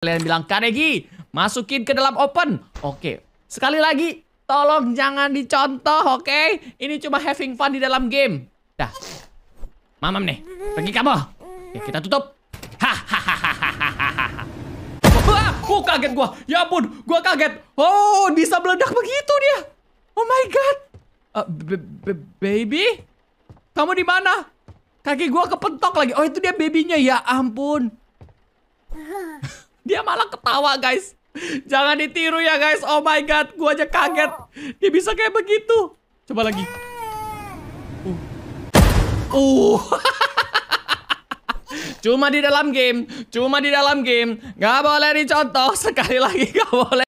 Kalian bilang, Karegi, masukin ke dalam open. Oke, sekali lagi, tolong jangan dicontoh, oke? Okay? Ini cuma having fun di dalam game. Dah, mamam nih, pergi kamu. Ya, kita tutup. Hahaha. oh, kaget gua. Ya ampun, gua kaget. Oh, bisa meledak begitu dia. Oh my god. Uh, baby, kamu di mana? Kaki gua kepentok lagi. Oh, itu dia babynya. Ya ampun. Dia malah ketawa guys. Jangan ditiru ya guys. Oh my god, gua aja kaget. Dia bisa kayak begitu. Coba lagi. Uh. Uh. cuma di dalam game, cuma di dalam game. Gak boleh dicontoh sekali lagi, gak boleh.